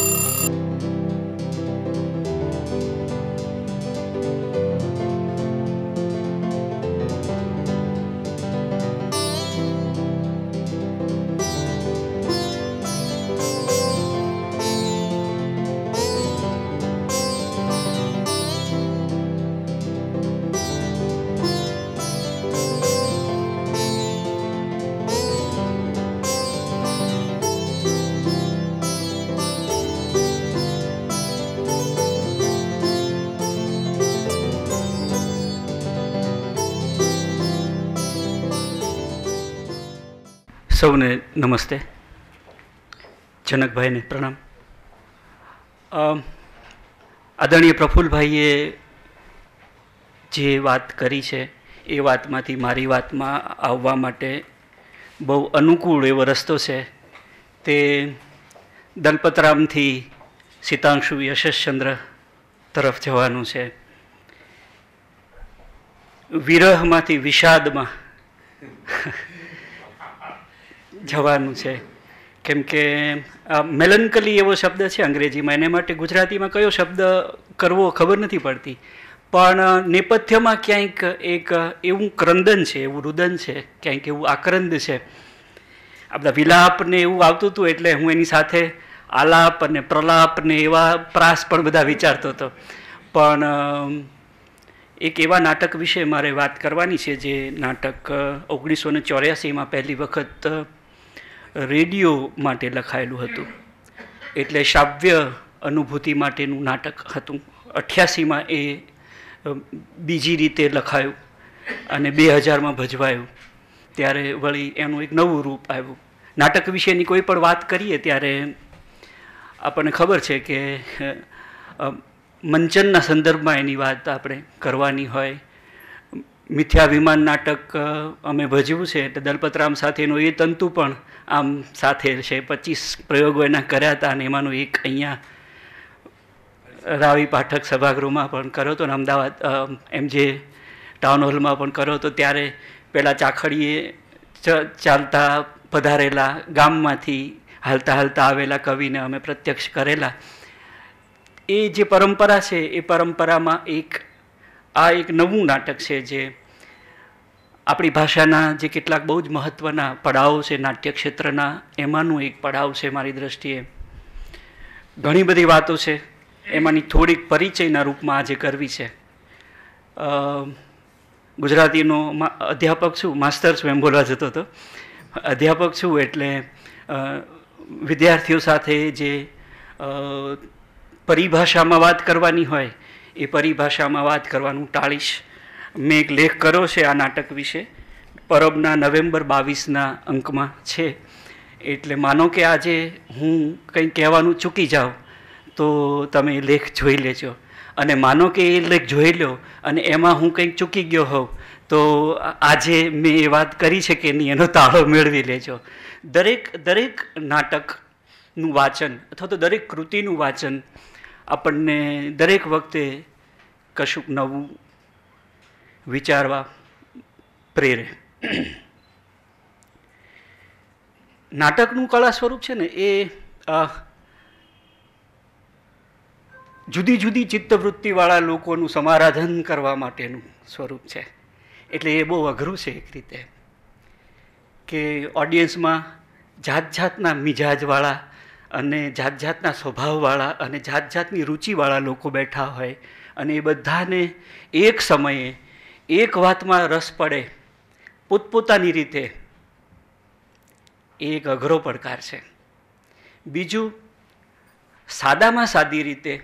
Thank you. સૌને નમસ્તે જનકભાઈને પ્રણામ આદરણીય પ્રફુલભાઈએ જે વાત કરી છે એ વાતમાંથી મારી વાતમાં આવવા માટે બહુ અનુકૂળ એવો રસ્તો છે તે દલપતરામથી સીતાંશુ યશશ્ચંદ્ર તરફ જવાનું છે વિરહમાંથી વિષાદમાં જવાનું છે કેમ કે મેલનકલી એવો શબ્દ છે અંગ્રેજીમાં એને માટે ગુજરાતીમાં કયો શબ્દ કરવો ખબર નથી પડતી પણ નેપથ્યમાં ક્યાંક એક એવું ક્રંદન છે એવું રુદન છે ક્યાંક એવું આક્રંદ છે આ બધા વિલાપને એવું આવતું હતું એટલે હું એની સાથે આલાપ અને પ્રલાપ ને એવા પ્રાસ પણ બધા વિચારતો હતો પણ એક એવા નાટક વિશે મારે વાત કરવાની છે જે નાટક ઓગણીસો ને ચોર્યાસીમાં પહેલી વખત રેડિયો માટે લખાયેલું હતું એટલે શ્રાવ્ય અનુભૂતિ માટેનું નાટક હતું અઠ્યાસીમાં એ બીજી રીતે લખાયું અને બે હજારમાં ભજવાયું ત્યારે વળી એનું એક નવું રૂપ આવ્યું નાટક વિશેની કોઈ પણ વાત કરીએ ત્યારે આપણને ખબર છે કે મંચનના સંદર્ભમાં એની વાત આપણે કરવાની હોય મિથ્યા વિમાન નાટક અમે ભજ્યું છે એટલે દલપતરામ સાથેનું એ તંતુ પણ આમ સાથે છે પચીસ પ્રયોગો એના કર્યા હતા અને એમાંનું એક અહીંયા રાવી પાઠક સભાગૃહમાં પણ કર્યો હતો ને અમદાવાદ એમ જે ટાઉન હોલમાં પણ કર્યો હતો ત્યારે પહેલાં ચાખડીએ ચાલતા પધારેલા ગામમાંથી હાલતા હાલતા આવેલા કવિને અમે પ્રત્યક્ષ કરેલા એ જે પરંપરા છે એ પરંપરામાં એક આ એક નવું નાટક છે જે આપણી ભાષાના જે કેટલાક બહુ જ મહત્ત્વના પડાવો છે નાટ્ય ક્ષેત્રના એમાંનું એક પડાવ છે મારી દ્રષ્ટિએ ઘણી બધી વાતો છે એમાંની થોડીક પરિચયના રૂપમાં આજે કરવી છે ગુજરાતીનો અધ્યાપક છું માસ્તર છું એમ બોલવા જતો હતો અધ્યાપક છું એટલે વિદ્યાર્થીઓ સાથે જે પરિભાષામાં વાત કરવાની હોય એ પરિભાષામાં વાત કરવાનું ટાળીશ મેં એક લેખ કર્યો છે આ નાટક વિશે પરબના નવેમ્બર બાવીસના અંકમાં છે એટલે માનો કે આજે હું કંઈ કહેવાનું ચૂકી જાઉં તો તમે લેખ જોઈ લેજો અને માનો કે એ લેખ જોઈ લો અને એમાં હું કંઈક ચૂકી ગયો હોઉં તો આજે મેં એ વાત કરી છે કે નહીં એનો તાળો મેળવી લેજો દરેક દરેક નાટકનું વાંચન અથવા તો દરેક કૃતિનું વાંચન આપણને દરેક વખતે કશુંક નવું વિચારવા પ્રેરે નાટકનું કળા સ્વરૂપ છે ને એ જુદી જુદી ચિત્તવૃત્તિવાળા લોકોનું સમારાધન કરવા માટેનું સ્વરૂપ છે એટલે એ બહુ અઘરું છે એક રીતે કે ઓડિયન્સમાં જાત જાતના મિજાજવાળા અને જાત જાતના સ્વભાવવાળા અને જાત જાતની રુચિવાળા લોકો બેઠા હોય અને એ બધાને એક સમયે એક વાતમાં રસ પડે પોતપોતાની રીતે એ એક અઘરો પડકાર છે બીજું સાદામાં સાદી રીતે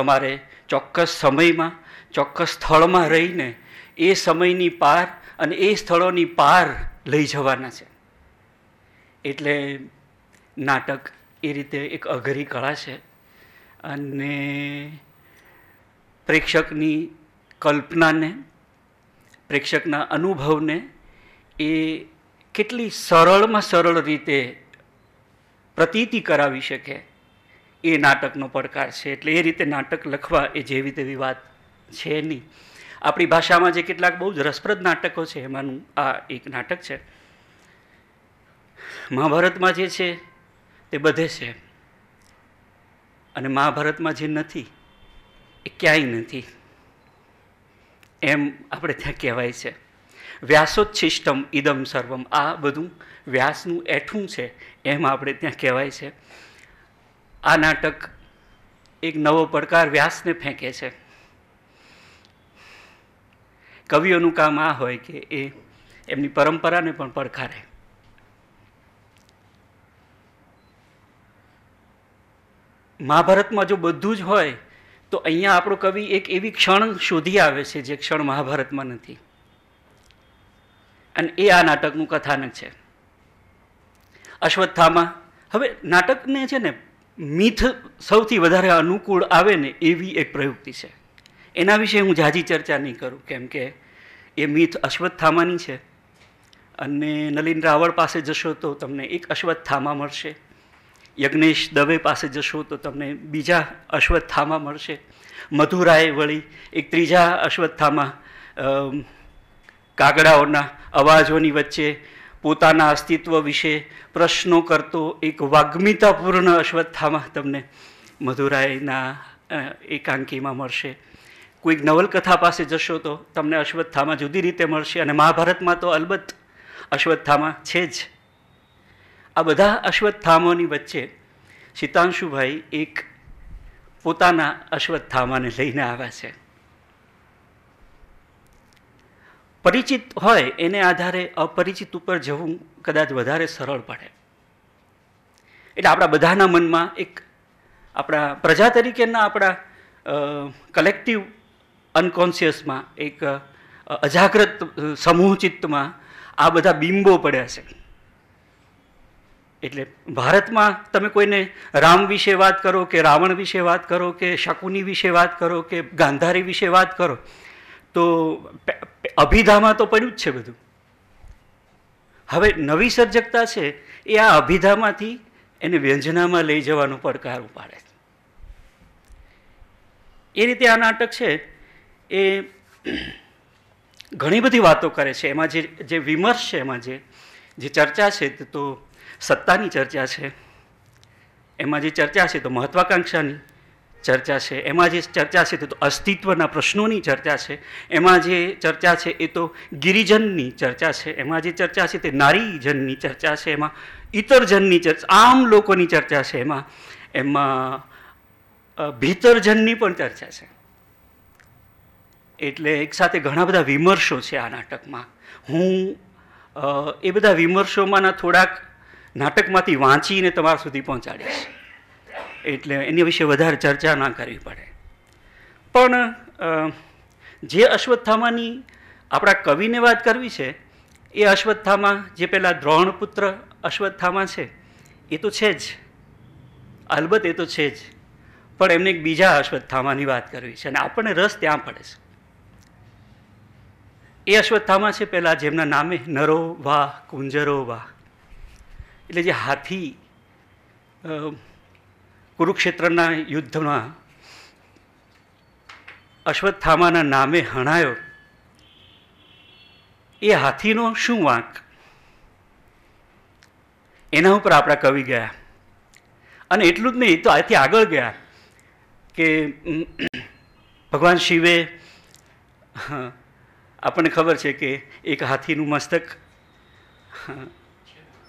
તમારે ચોક્કસ સમયમાં ચોક્કસ સ્થળમાં રહીને એ સમયની પાર અને એ સ્થળોની પાર લઈ જવાના છે એટલે નાટક એ રીતે એક અઘરી કળા છે અને પ્રેક્ષકની કલ્પનાને પ્રેક્ષકના અનુભવને એ કેટલી સરળમાં સરળ રીતે પ્રતીતિ કરાવી શકે એ નાટકનો પડકાર છે એટલે એ રીતે નાટક લખવા એ જેવી તેવી વાત છે નહીં આપણી ભાષામાં જે કેટલાક બહુ જ રસપ્રદ નાટકો છે એમાંનું આ એક નાટક છે મહાભારતમાં જે છે તે બધે છે અને મહાભારતમાં જે નથી એ ક્યાંય નથી એમ આપણે ત્યાં કહેવાય છે વ્યાસોચ્છિષ્ટમ ઇદમ સર્વમ આ બધું વ્યાસનું એઠું છે એમ આપણે ત્યાં કહેવાય છે આ નાટક એક નવો પડકાર વ્યાસને ફેંકે છે કવિઓનું કામ આ હોય કે એ એમની પરંપરાને પણ પડકારે મહાભારતમાં જો બધું જ હોય તો અહીંયા આપણો કવિ એક એવી ક્ષણ શોધી આવે છે જે ક્ષણ મહાભારતમાં નથી અને એ આ નાટકનું કથાનક છે અશ્વત્થામાં હવે નાટકને છે ને મીથ સૌથી વધારે અનુકૂળ આવે ને એવી એક પ્રયુક્તિ છે એના વિશે હું ઝાઝી ચર્ચા નહીં કરું કેમ કે એ મીથ અશ્વત્થામાની છે અને નલિન રાવળ પાસે જશો તો તમને એક અશ્વત્થામા મળશે યજ્ઞેશ દવે પાસે જશો તો તમને બીજા અશ્વત્થામા મળશે મધુરાએ વળી એક ત્રીજા અશ્વત્થામા કાગડાઓના અવાજોની વચ્ચે પોતાના અસ્તિત્વ વિશે પ્રશ્નો કરતો એક વાગ્મિતાપૂર્ણ અશ્વત્થામાં તમને મધુરાયના એકાંકીમાં મળશે કોઈક નવલકથા પાસે જશો તો તમને અશ્વત્થામાં જુદી રીતે મળશે અને મહાભારતમાં તો અલબત્ત અશ્વત્થામાં છે જ આ બધા અશ્વત્થામાની વચ્ચે શીતાંશુભાઈ એક પોતાના અશ્વત્થામાને લઈને આવ્યા છે પરિચિત હોય એને આધારે અપરિચિત ઉપર જવું કદાચ વધારે સરળ પડે એટલે આપણા બધાના મનમાં એક આપણા પ્રજા તરીકેના આપણા કલેક્ટિવ અનકોન્શિયસમાં એક અજાગ્રત સમૂહ ચિત્તમાં આ બધા બિંબો પડ્યા છે એટલે ભારતમાં તમે કોઈને રામ વિશે વાત કરો કે રાવણ વિશે વાત કરો કે શકુની વિશે વાત કરો કે ગાંધારી વિશે વાત કરો તો અભિધામાં તો પડ્યું જ છે બધું હવે નવી સર્જકતા છે એ આ અભિધામાંથી એને વ્યંજનામાં લઈ જવાનો પડકાર ઉપાડે છે એ રીતે આ નાટક છે એ ઘણી બધી વાતો કરે છે એમાં જે જે વિમર્શ છે એમાં જે જે ચર્ચા છે તો સત્તાની ચર્ચા છે એમાં જે ચર્ચા છે તો મહત્વાકાંક્ષાની ચર્ચા છે એમાં જે ચર્ચા છે તે તો અસ્તિત્વના પ્રશ્નોની ચર્ચા છે એમાં જે ચર્ચા છે એ તો ગિરિજનની ચર્ચા છે એમાં જે ચર્ચા છે તે નારીજનની ચર્ચા છે એમાં ઇતરજનની ચર્ચા આમ લોકોની ચર્ચા છે એમાં એમાં ભીતરજનની પણ ચર્ચા છે એટલે એક સાથે ઘણા બધા વિમર્શો છે આ નાટકમાં હું એ બધા વિમર્શોમાંના થોડાક નાટકમાંથી વાંચીને તમારા સુધી પહોંચાડીશ એટલે એની વિશે વધારે ચર્ચા ના કરવી પડે પણ જે અશ્વત્થામાની આપણા કવિને વાત કરવી છે એ અશ્વત્થામાં જે પહેલાં દ્રોણપુત્ર અશ્વત્થામાં છે એ તો છે જ અલબત્ત એ તો છે જ પણ એમને એક બીજા અશ્વત્થામાની વાત કરવી છે અને આપણને રસ ત્યાં પડે છે એ અશ્વત્થામાં છે પહેલાં જેમના નામે નરો વાહ કુંજરો વાહ એટલે જે હાથી કુરુક્ષેત્રના યુદ્ધમાં અશ્વત્થામાના નામે હણાયો એ હાથીનો શું વાંક એના ઉપર આપણા કવિ ગયા અને એટલું જ નહીં તો આથી આગળ ગયા કે ભગવાન શિવે આપણને ખબર છે કે એક હાથીનું મસ્તક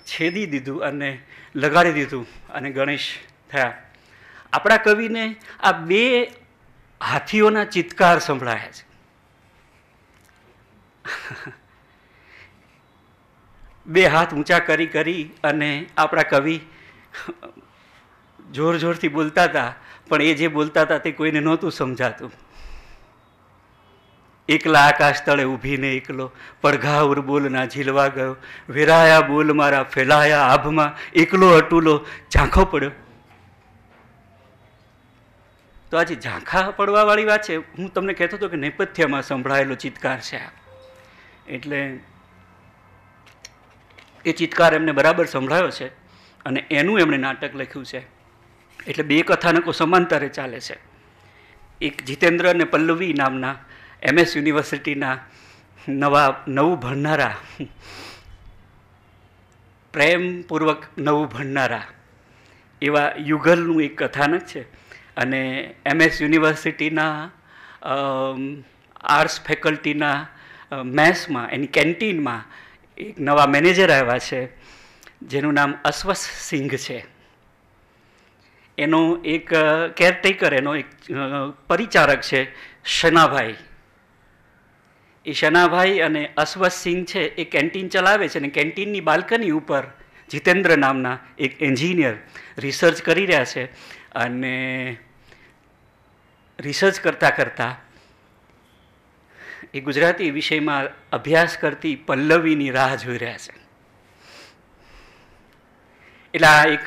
છેદી દીધું અને લગાડી દીધું અને ગણેશ થયા આપણા કવિને આ બે હાથીઓના ચિત્કાર સંભળાયા છે બે હાથ ઊંચા કરી કરી અને આપણા કવિ જોર જોરથી બોલતા હતા પણ એ જે બોલતા હતા તે કોઈને નહોતું સમજાતું એકલા આકાશ તળે ઊભીને એકલો પડઘાવર બોલના ઝીલવા ગયો વેરાયા બોલ મારા ફેલાયા આભમાં એકલો અટુલો ઝાંખો પડ્યો તો આજે ઝાંખા પડવાવાળી વાત છે હું તમને કહેતો હતો કે નેપથ્યમાં સંભળાયેલો ચિત્કાર છે આ એટલે એ ચિત્કાર એમને બરાબર સંભળાયો છે અને એનું એમણે નાટક લખ્યું છે એટલે બે કથાનકો સમાંતરે ચાલે છે એક જીતેન્દ્ર અને પલ્લવી નામના એમએસ યુનિવર્સિટીના નવા નવું ભણનારા પ્રેમપૂર્વક નવું ભણનારા એવા યુગલનું એક કથાનક છે અને એમએસ યુનિવર્સિટીના આર્ટ્સ ફેકલ્ટીના મેસમાં એની કેન્ટીનમાં એક નવા મેનેજર આવ્યા છે જેનું નામ અશ્વસ સિંઘ છે એનો એક કેરટેકર એનો એક પરિચારક છે શનાભાઈ એ શનાભાઈ અને અશ્વસિંહ છે એ કેન્ટીન ચલાવે છે અને કેન્ટીનની બાલ્કની ઉપર જીતેન્દ્ર નામના એક એન્જિનિયર રિસર્ચ કરી રહ્યા છે અને રિસર્ચ કરતાં કરતાં એ ગુજરાતી વિષયમાં અભ્યાસ કરતી પલ્લવીની રાહ જોઈ રહ્યા છે એટલે આ એક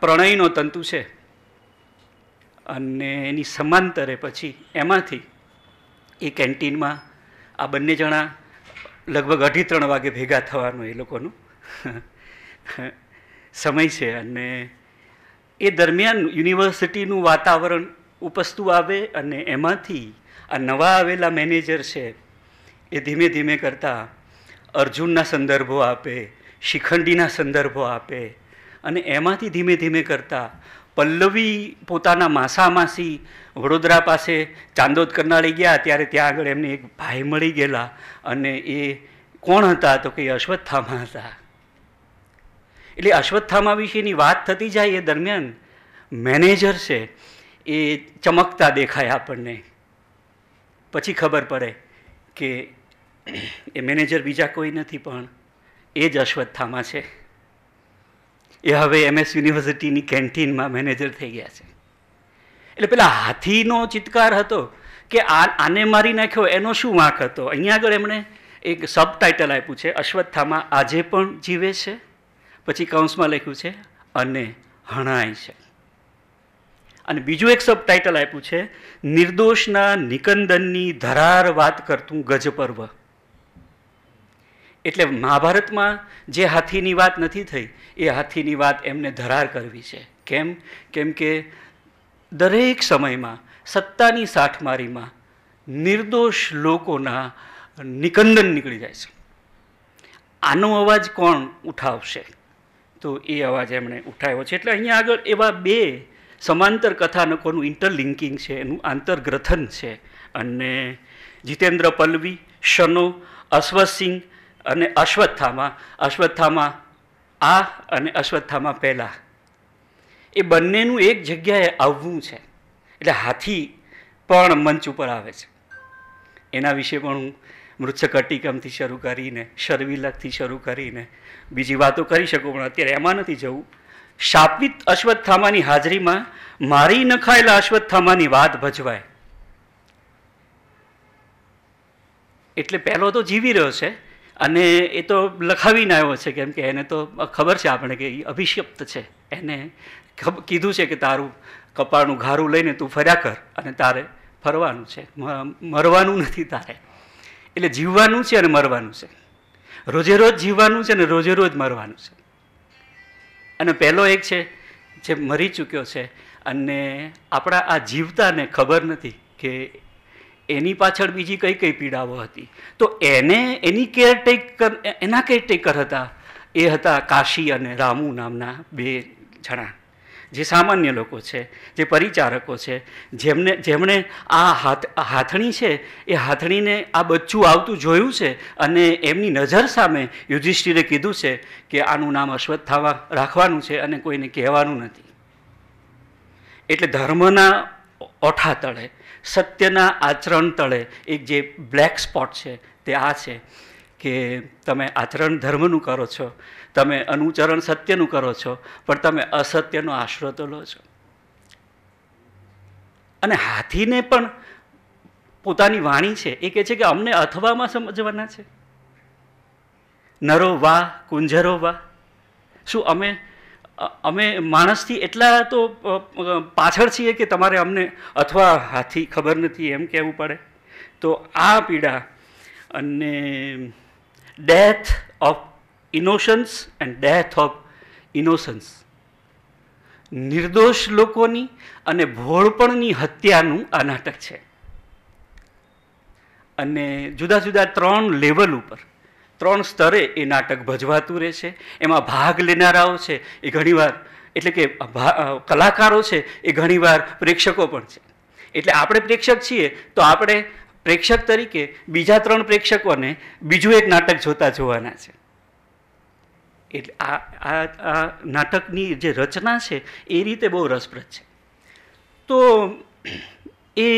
પ્રણયનો તંતુ છે અને એની સમાંતરે પછી એમાંથી એ કેન્ટીનમાં આ બંને જણા લગભગ અઢી ત્રણ વાગે ભેગા થવાનું એ લોકોનું સમય છે અને એ દરમિયાન યુનિવર્સિટીનું વાતાવરણ ઉપસતું આવે અને એમાંથી આ નવા આવેલા મેનેજર છે એ ધીમે ધીમે કરતાં અર્જુનના સંદર્ભો આપે શિખંડીના સંદર્ભો આપે અને એમાંથી ધીમે ધીમે કરતાં પલ્લવી પોતાના માસામાસી વડોદરા પાસે ચાંદોદ કરનાળી ગયા ત્યારે ત્યાં આગળ એમને એક ભાઈ મળી ગયેલા અને એ કોણ હતા તો કે અશ્વત્થામા હતા એટલે અશ્વત્થામા વિશેની વાત થતી જાય એ દરમિયાન મેનેજર છે એ ચમકતા દેખાય આપણને પછી ખબર પડે કે એ મેનેજર બીજા કોઈ નથી પણ એ જ અશ્વત્થામા છે એ હવે એમએસ યુનિવર્સિટીની કેન્ટીનમાં મેનેજર થઈ ગયા છે એટલે પેલા હાથીનો ચિત્કાર હતો કે આ આને મારી નાખ્યો એનો શું વાંક હતો અહીંયા આગળ એમણે એક સબ ટાઇટલ આપ્યું છે અશ્વત્થામાં આજે પણ જીવે છે પછી કૌંસમાં લખ્યું છે અને હણાય છે અને બીજું એક સબ ટાઇટલ આપ્યું છે નિર્દોષના નિકંદનની ધરાર વાત કરતું ગજપર્વ એટલે મહાભારતમાં જે હાથીની વાત નથી થઈ એ હાથીની વાત એમને ધરાર કરવી છે કેમ કેમ કે દરેક સમયમાં સત્તાની સાઠમારીમાં નિર્દોષ લોકોના નિકંદન નીકળી જાય છે આનો અવાજ કોણ ઉઠાવશે તો એ અવાજ એમણે ઉઠાવ્યો છે એટલે અહીંયા આગળ એવા બે સમાંતર કથાનકોનું ઇન્ટરલિંકિંગ છે એનું આંતરગ્રથન છે અને જીતેન્દ્ર પલ્લવી શનો અશ્વસિંહ અને અશ્વત્થામાં અશ્વત્થામાં આ અને અશ્વત્થામાં પહેલાં એ બંનેનું એક જગ્યાએ આવવું છે એટલે હાથી પણ મંચ ઉપર આવે છે એના વિશે પણ હું મૃત્સકટિકમથી શરૂ કરીને શર્વિલકથી શરૂ કરીને બીજી વાતો કરી શકું પણ અત્યારે એમાં નથી જવું શાપિત અશ્વત્થામાની હાજરીમાં મારી નખાયેલા અશ્વત્થામાની વાત ભજવાય એટલે પહેલો તો જીવી રહ્યો છે અને એ તો લખાવીને આવ્યો છે કેમ કે એને તો ખબર છે આપણે કે એ અભિશપ્ત છે એને કીધું છે કે તારું કપાળનું ઘારું લઈને તું ફર્યા કર અને તારે ફરવાનું છે મરવાનું નથી તારે એટલે જીવવાનું છે અને મરવાનું છે રોજે રોજ જીવવાનું છે અને રોજે રોજ મરવાનું છે અને પહેલો એક છે જે મરી ચૂક્યો છે અને આપણા આ જીવતાને ખબર નથી કે એની પાછળ બીજી કઈ કઈ પીડાઓ હતી તો એને એની કેરટેકર એના કેરટેકર હતા એ હતા કાશી અને રામુ નામના બે જણા જે સામાન્ય લોકો છે જે પરિચારકો છે જેમને જેમણે આ હાથ હાથણી છે એ હાથણીને આ બચ્ચું આવતું જોયું છે અને એમની નજર સામે યુધિષ્ઠિરે કીધું છે કે આનું નામ અશ્વત્થાવા રાખવાનું છે અને કોઈને કહેવાનું નથી એટલે ધર્મના ઓઠા તળે સત્યના આચરણ તળે એક જે બ્લેક સ્પોટ છે તે આ છે કે તમે આચરણ ધર્મનું કરો છો તમે અનુચરણ સત્યનું કરો છો પણ તમે અસત્યનો આશરો તો લો છો અને હાથીને પણ પોતાની વાણી છે એ કહે છે કે અમને અથવામાં સમજવાના છે નરો વાહ કુંજરો વાહ શું અમે અમે માણસથી એટલા તો પાછળ છીએ કે તમારે અમને અથવા હાથી ખબર નથી એમ કહેવું પડે તો આ પીડા અને death of innocence and death of innocence નિર્દોષ લોકોની અને ભોળપણની હત્યાનું આ નાટક છે અને જુદા જુદા ત્રણ લેવલ ઉપર ત્રણ સ્તરે એ નાટક ભજવાતું રહે છે એમાં ભાગ લેનારાઓ છે એ ઘણીવાર એટલે કે કલાકારો છે એ ઘણીવાર પ્રેક્ષકો પણ છે એટલે આપણે પ્રેક્ષક છીએ તો આપણે પ્રેક્ષક તરીકે બીજા ત્રણ પ્રેક્ષકોને બીજું એક નાટક જોતા જોવાના છે એટલે આ આ નાટકની જે રચના છે એ રીતે બહુ રસપ્રદ છે તો એ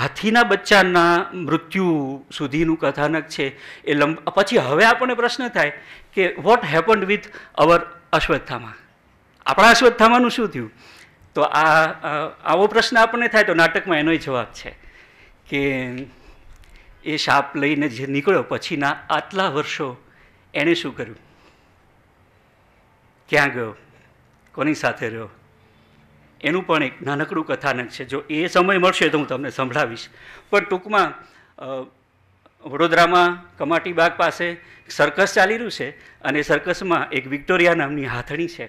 હાથીના બચ્ચાના મૃત્યુ સુધીનું કથાનક છે એ લંબ પછી હવે આપણને પ્રશ્ન થાય કે વોટ હેપન વિથ અવર અશ્વત્થામાં આપણા અશ્વત્થામાનું શું થયું તો આ આવો પ્રશ્ન આપણને થાય તો નાટકમાં એનોય જવાબ છે કે એ શાપ લઈને જે નીકળ્યો પછીના આટલા વર્ષો એણે શું કર્યું ક્યાં ગયો કોની સાથે રહ્યો એનું પણ એક નાનકડું કથાનક છે જો એ સમય મળશે તો હું તમને સંભળાવીશ પણ ટૂંકમાં વડોદરામાં કમાટી બાગ પાસે સર્કસ ચાલી રહ્યું છે અને સર્કસમાં એક વિક્ટોરિયા નામની હાથણી છે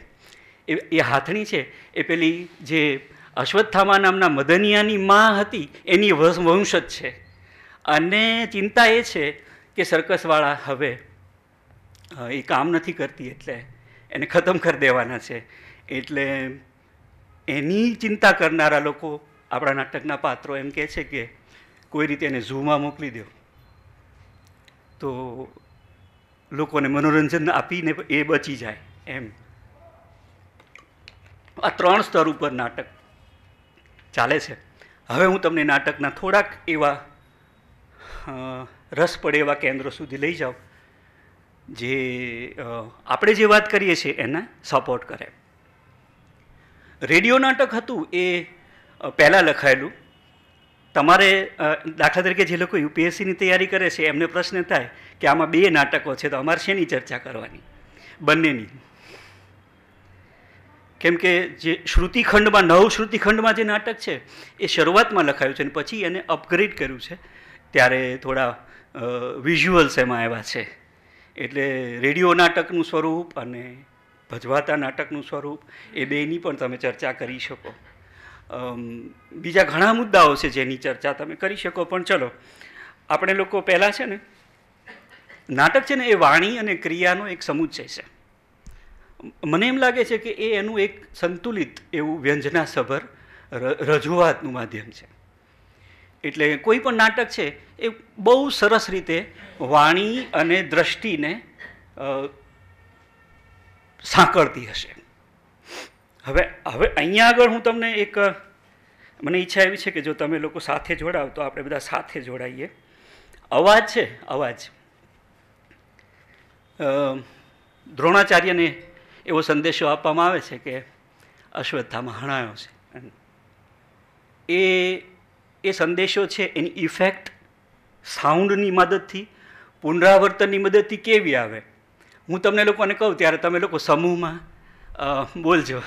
એ એ હાથણી છે એ પેલી જે અશ્વત્થામા નામના મદનિયાની માં હતી એની વંશ જ છે અને ચિંતા એ છે કે સર્કસવાળા હવે એ કામ નથી કરતી એટલે એને ખતમ કરી દેવાના છે એટલે એની ચિંતા કરનારા લોકો આપણા નાટકના પાત્રો એમ કહે છે કે કોઈ રીતે એને ઝૂમાં મોકલી દો તો લોકોને મનોરંજન આપીને એ બચી જાય એમ આ ત્રણ સ્તર ઉપર નાટક ચાલે છે હવે હું તમને નાટકના થોડાક એવા રસ પડે એવા કેન્દ્રો સુધી લઈ જાઉં જે આપણે જે વાત કરીએ છીએ એને સપોર્ટ કરે રેડિયો નાટક હતું એ પહેલાં લખાયેલું તમારે દાખલા તરીકે જે લોકો યુપીએસસીની તૈયારી કરે છે એમને પ્રશ્ન થાય કે આમાં બે નાટકો છે તો અમારે શેની ચર્ચા કરવાની બંનેની કેમ કે જે શ્રુતિખંડમાં નવ શ્રુતિખંડમાં જે નાટક છે એ શરૂઆતમાં લખાયું છે અને પછી એને અપગ્રેડ કર્યું છે ત્યારે થોડા વિઝ્યુઅલ્સ એમાં આવ્યા છે એટલે રેડિયો નાટકનું સ્વરૂપ અને ભજવાતા નાટકનું સ્વરૂપ એ બેની પણ તમે ચર્ચા કરી શકો બીજા ઘણા મુદ્દાઓ છે જેની ચર્ચા તમે કરી શકો પણ ચલો આપણે લોકો પહેલાં છે ને નાટક છે ને એ વાણી અને ક્રિયાનો એક સમુચ્ચય છે મને એમ લાગે છે કે એ એનું એક સંતુલિત એવું વ્યંજનાસભર રજૂઆતનું માધ્યમ છે એટલે કોઈ પણ નાટક છે એ બહુ સરસ રીતે વાણી અને દ્રષ્ટિને સાંકળતી હશે હવે હવે અહીંયા આગળ હું તમને એક મને ઈચ્છા એવી છે કે જો તમે લોકો સાથે જોડાવ તો આપણે બધા સાથે જોડાઈએ અવાજ છે અવાજ દ્રોણાચાર્યને એવો સંદેશો આપવામાં આવે છે કે અશ્વત્થામાં હણાયો છે એ એ સંદેશો છે એની ઇફેક્ટ સાઉન્ડની મદદથી પુનરાવર્તનની મદદથી કેવી આવે હું તમને લોકોને કહું ત્યારે તમે લોકો સમૂહમાં બોલજો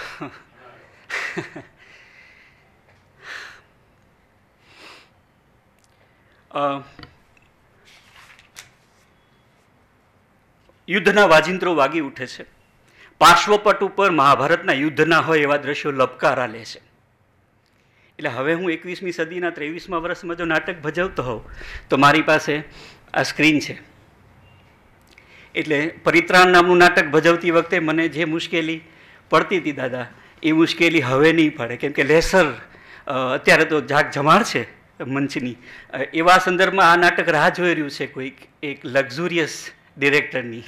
યુદ્ધના વાજિંત્રો વાગી ઉઠે છે પાર્શ્વપટ ઉપર મહાભારતના યુદ્ધના હોય એવા દ્રશ્યો લપકારા લે છે એટલે હવે હું એકવીસમી સદીના ત્રેવીસમાં વર્ષમાં જો નાટક ભજવતો હોઉં તો મારી પાસે આ સ્ક્રીન છે એટલે પરિત્રાણ નામનું નાટક ભજવતી વખતે મને જે મુશ્કેલી પડતી હતી દાદા એ મુશ્કેલી હવે નહીં પડે કેમ કે લેસર અત્યારે તો જાગ જમાડ છે મંચની એવા સંદર્ભમાં આ નાટક રાહ જોઈ રહ્યું છે કોઈક એક લક્ઝુરિયસ ડિરેક્ટરની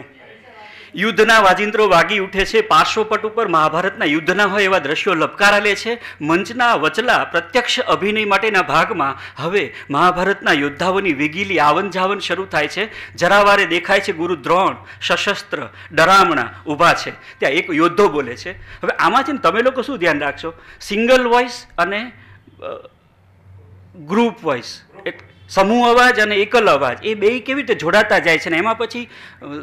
યુદ્ધના વાજિંત્રો વાગી ઉઠે છે પાર્શ્વપટ ઉપર મહાભારતના યુદ્ધના હોય એવા દ્રશ્યો લપકારા લે છે મંચના વચલા પ્રત્યક્ષ અભિનય માટેના ભાગમાં હવે મહાભારતના યોદ્ધાઓની વિગીલી આવન જાવન શરૂ થાય છે જરાવારે દેખાય છે ગુરુ દ્રોણ સશસ્ત્ર ડરામણા ઊભા છે ત્યાં એક યોદ્ધો બોલે છે હવે આમાં છે ને તમે લોકો શું ધ્યાન રાખશો સિંગલ વોઇસ અને ગ્રુપ વોઇસ સમૂહ અવાજ અને એકલ અવાજ એ બે કેવી રીતે જોડાતા જાય છે ને એમાં પછી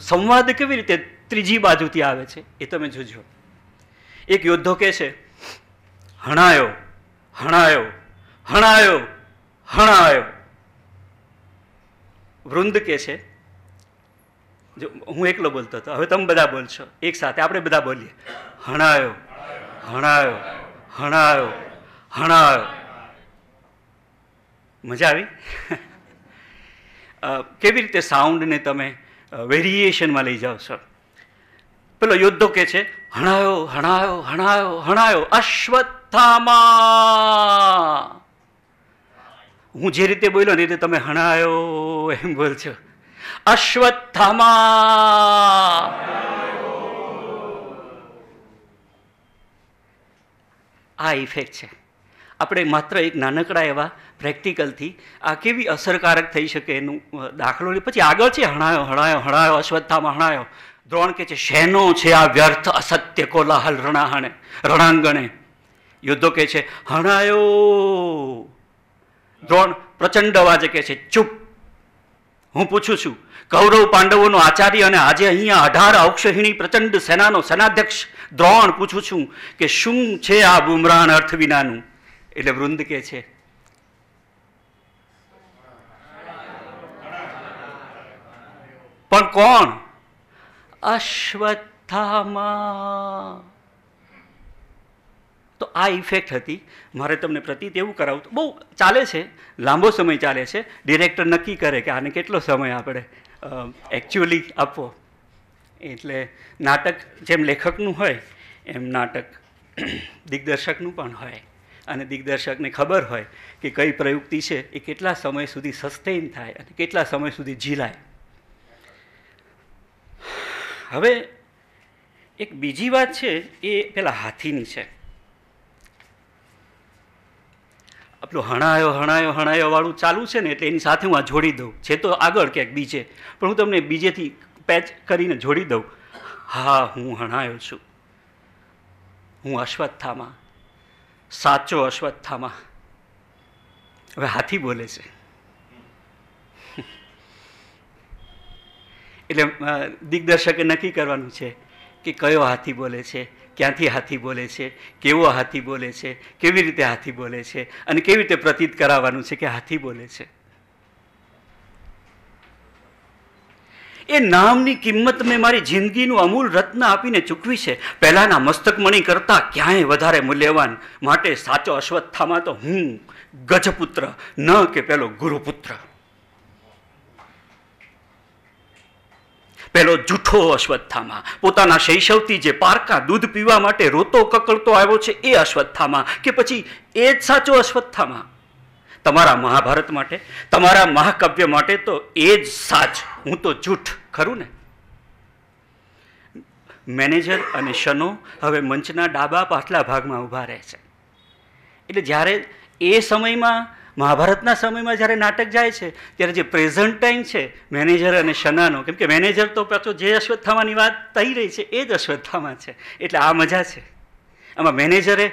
સંવાદ કેવી રીતે ત્રીજી બાજુથી આવે છે એ તમે જોજો એક યોદ્ધો કહે છે હણાયો હણાયો હણાયો હણાયો વૃંદ કે છે જો હું એકલો બોલતો હતો હવે તમે બધા બોલશો એક સાથે આપણે બધા બોલીએ હણાયો હણાયો હણાયો હણાયો મજા આવી કેવી રીતે સાઉન્ડને તમે વેરિએશનમાં લઈ જાઓ છો પેલો યોદ્ધો કે છે હણાયો હણાયો હણાયો હણાયો અશ્વત્થામા હું જે રીતે બોલ્યો ને રીતે તમે હણાયો એમ બોલ છો અશ્વત્થામા આ ઇફેક્ટ છે આપણે માત્ર એક નાનકડા એવા પ્રેક્ટિકલથી આ કેવી અસરકારક થઈ શકે એનું દાખલો પછી આગળ છે હણાયો હણાયો હણાયો અશ્વત્થામાં હણાયો દ્રોણ કે છે શેનો છે આ વ્યર્થ અસત્ય કોલાહલ રણાહણે રણાંગણે યુદ્ધો કે છે હણાયો દ્રોણ પ્રચંડ અવાજે કે છે ચૂપ હું પૂછું છું કૌરવ પાંડવોનો આચાર્ય અને આજે અહીંયા અઢાર ઔક્ષહિણી પ્રચંડ સેનાનો સેનાધ્યક્ષ દ્રોણ પૂછું છું કે શું છે આ બુમરાણ અર્થ વિનાનું એટલે વૃંદ કે છે પણ કોણ અશ્વત્થામા તો આ ઇફેક્ટ હતી મારે તમને પ્રતીત એવું કરાવું બહુ ચાલે છે લાંબો સમય ચાલે છે ડિરેક્ટર નક્કી કરે કે આને કેટલો સમય આપણે એકચ્યુઅલી આપવો એટલે નાટક જેમ લેખકનું હોય એમ નાટક દિગ્દર્શકનું પણ હોય અને દિગ્દર્શકને ખબર હોય કે કઈ પ્રયુક્તિ છે એ કેટલા સમય સુધી સસ્ટેઇન થાય અને કેટલા સમય સુધી ઝીલાય હવે એક બીજી વાત છે એ પેલા હાથીની છે આપણું હણાયો હણાયો હણાયો વાળું ચાલુ છે ને એટલે એની સાથે હું આ જોડી દઉં છે તો આગળ ક્યાંક બીજે પણ હું તમને બીજેથી પેચ કરીને જોડી દઉં હા હું હણાયો છું હું અશ્વત્થામાં સાચો અશ્વત્થામાં હવે હાથી બોલે છે એટલે દિગ્દર્શકે નક્કી કરવાનું છે કે કયો હાથી બોલે છે ક્યાંથી હાથી બોલે છે કેવો હાથી બોલે છે કેવી રીતે હાથી બોલે છે અને કેવી રીતે પ્રતીત કરાવવાનું છે કે હાથી બોલે છે એ નામની કિંમત મેં મારી જિંદગીનું અમૂલ રત્ન આપીને ચૂકવી છે પહેલાંના મસ્તકમણી કરતાં ક્યાંય વધારે મૂલ્યવાન માટે સાચો અશ્વત્થામાં તો હું ગજપુત્ર ન કે પેલો ગુરુપુત્ર પેલો જૂઠો અશ્વત્થામાં પોતાના શૈશવથી જે પારકા દૂધ પીવા માટે રોતો કકળતો આવ્યો છે એ અશ્વત્થામાં કે પછી એ જ સાચો અશ્વત્થામાં તમારા મહાભારત માટે તમારા મહાકાવ્ય માટે તો એ જ સાચ હું તો જૂઠ ખરું ને મેનેજર અને શનો હવે મંચના ડાબા પાછલા ભાગમાં ઊભા રહે છે એટલે જ્યારે એ સમયમાં મહાભારતના સમયમાં જ્યારે નાટક જાય છે ત્યારે જે પ્રેઝન્ટ ટાઈમ છે મેનેજર અને શનાનો કેમ કે મેનેજર તો પાછો જે અશ્વત્થામાની વાત થઈ રહી છે એ જ અશ્વત્થામા છે એટલે આ મજા છે આમાં મેનેજરે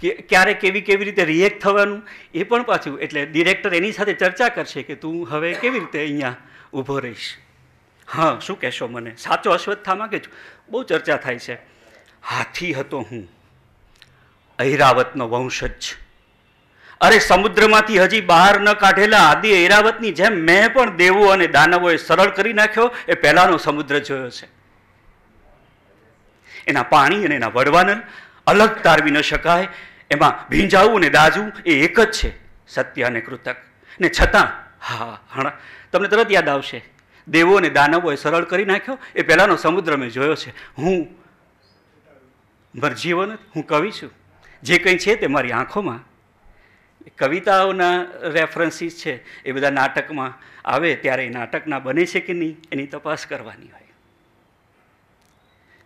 ક્યારે કેવી કેવી રીતે રિએક્ટ થવાનું એ પણ પાછું એટલે ડિરેક્ટર એની સાથે ચર્ચા કરશે કે તું હવે કેવી રીતે અહીંયા ઊભો રહીશ હા શું કહેશો મને સાચો અશ્વત્થામાં કે બહુ ચર્ચા થાય છે હાથી હતો હું ઐરાવતનો વંશજ અરે સમુદ્રમાંથી હજી બહાર ન કાઢેલા આદિ ઐરાવતની જેમ મેં પણ દેવો અને દાનવોએ સરળ કરી નાખ્યો એ પહેલાંનો સમુદ્ર જોયો છે એના પાણી અને એના વડવાનલ અલગ તારવી ન શકાય એમાં ભીંજાવું અને દાજવું એ એક જ છે સત્ય અને કૃતક ને છતાં હા હણા તમને તરત યાદ આવશે દેવો અને દાનવોએ સરળ કરી નાખ્યો એ પહેલાંનો સમુદ્ર મેં જોયો છે હું મરજીવો નથી હું કવિ છું જે કંઈ છે તે મારી આંખોમાં કવિતાઓના રેફરન્સીસ છે એ બધા નાટકમાં આવે ત્યારે એ નાટકના બને છે કે નહીં એની તપાસ કરવાની હોય